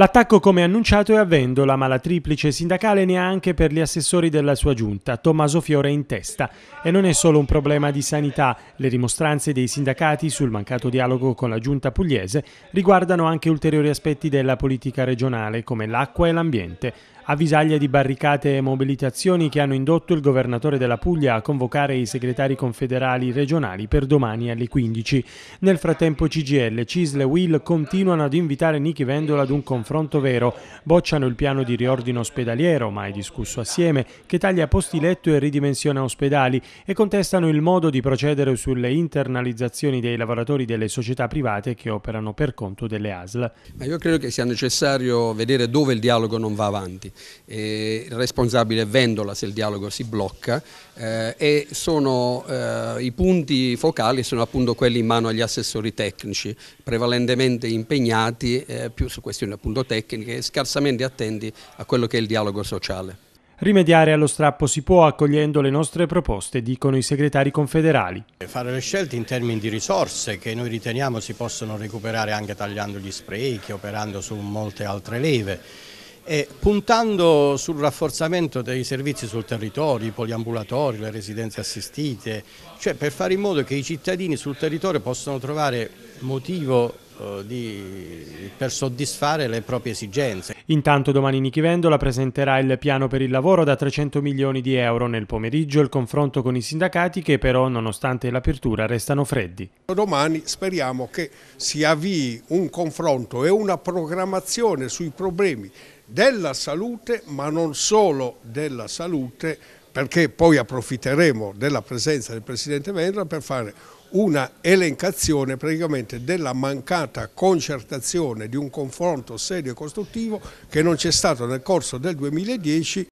L'attacco, come annunciato, è a Vendola, ma la triplice sindacale ne ha anche per gli assessori della sua giunta, Tommaso Fiore in testa. E non è solo un problema di sanità, le rimostranze dei sindacati sul mancato dialogo con la giunta pugliese riguardano anche ulteriori aspetti della politica regionale, come l'acqua e l'ambiente. Avvisaglia di barricate e mobilitazioni che hanno indotto il governatore della Puglia a convocare i segretari confederali regionali per domani alle 15. Nel frattempo CGL, Cisle e Will continuano ad invitare Nichi Vendola ad un confronto vero. Bocciano il piano di riordino ospedaliero, mai discusso assieme, che taglia posti letto e ridimensiona ospedali e contestano il modo di procedere sulle internalizzazioni dei lavoratori delle società private che operano per conto delle ASL. Ma io credo che sia necessario vedere dove il dialogo non va avanti eh, il responsabile Vendola se il dialogo si blocca eh, e sono, eh, i punti focali sono appunto quelli in mano agli assessori tecnici, prevalentemente impegnati eh, più su questioni appunto tecniche e scarsamente attenti a quello che è il dialogo sociale. Rimediare allo strappo si può accogliendo le nostre proposte, dicono i segretari confederali. Fare le scelte in termini di risorse che noi riteniamo si possono recuperare anche tagliando gli sprechi, operando su molte altre leve e puntando sul rafforzamento dei servizi sul territorio, i poliambulatori, le residenze assistite, cioè per fare in modo che i cittadini sul territorio possano trovare motivo eh, di, per soddisfare le proprie esigenze. Intanto domani Nichi Vendola presenterà il piano per il lavoro da 300 milioni di euro nel pomeriggio, il confronto con i sindacati che però nonostante l'apertura restano freddi. Domani speriamo che si avvii un confronto e una programmazione sui problemi della salute ma non solo della salute perché poi approfitteremo della presenza del Presidente Vendra per fare una elencazione praticamente della mancata concertazione di un confronto serio e costruttivo che non c'è stato nel corso del 2010